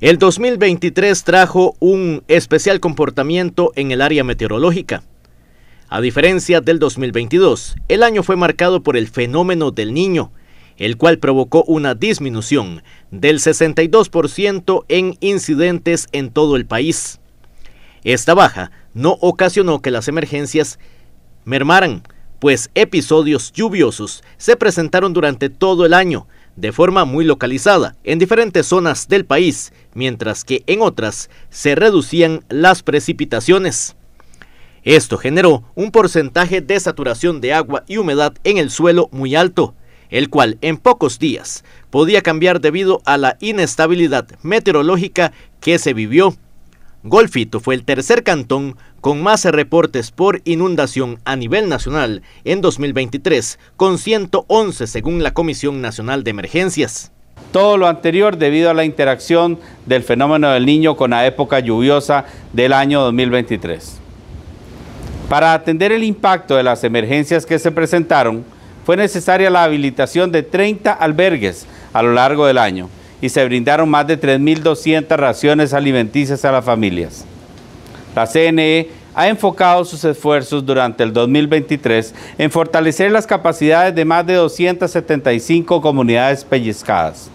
El 2023 trajo un especial comportamiento en el área meteorológica. A diferencia del 2022, el año fue marcado por el fenómeno del niño, el cual provocó una disminución del 62% en incidentes en todo el país. Esta baja no ocasionó que las emergencias mermaran, pues episodios lluviosos se presentaron durante todo el año, de forma muy localizada en diferentes zonas del país, mientras que en otras se reducían las precipitaciones. Esto generó un porcentaje de saturación de agua y humedad en el suelo muy alto, el cual en pocos días podía cambiar debido a la inestabilidad meteorológica que se vivió. Golfito fue el tercer cantón con más reportes por inundación a nivel nacional en 2023, con 111 según la Comisión Nacional de Emergencias. Todo lo anterior debido a la interacción del fenómeno del niño con la época lluviosa del año 2023. Para atender el impacto de las emergencias que se presentaron, fue necesaria la habilitación de 30 albergues a lo largo del año y se brindaron más de 3.200 raciones alimenticias a las familias. La CNE ha enfocado sus esfuerzos durante el 2023 en fortalecer las capacidades de más de 275 comunidades pellizcadas,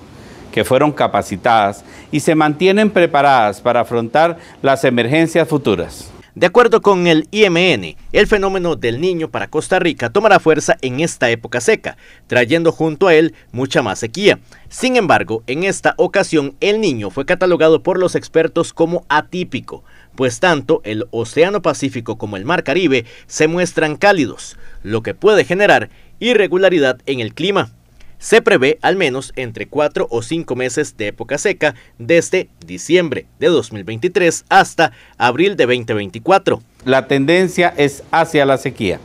que fueron capacitadas y se mantienen preparadas para afrontar las emergencias futuras. De acuerdo con el IMN, el fenómeno del niño para Costa Rica tomará fuerza en esta época seca, trayendo junto a él mucha más sequía. Sin embargo, en esta ocasión el niño fue catalogado por los expertos como atípico, pues tanto el Océano Pacífico como el Mar Caribe se muestran cálidos, lo que puede generar irregularidad en el clima. Se prevé al menos entre cuatro o cinco meses de época seca desde diciembre de 2023 hasta abril de 2024. La tendencia es hacia la sequía.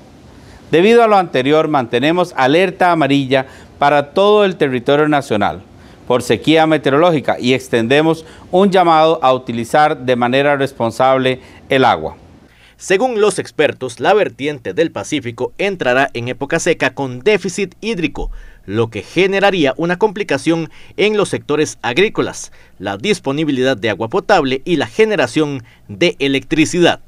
Debido a lo anterior, mantenemos alerta amarilla para todo el territorio nacional por sequía meteorológica y extendemos un llamado a utilizar de manera responsable el agua. Según los expertos, la vertiente del Pacífico entrará en época seca con déficit hídrico, lo que generaría una complicación en los sectores agrícolas, la disponibilidad de agua potable y la generación de electricidad.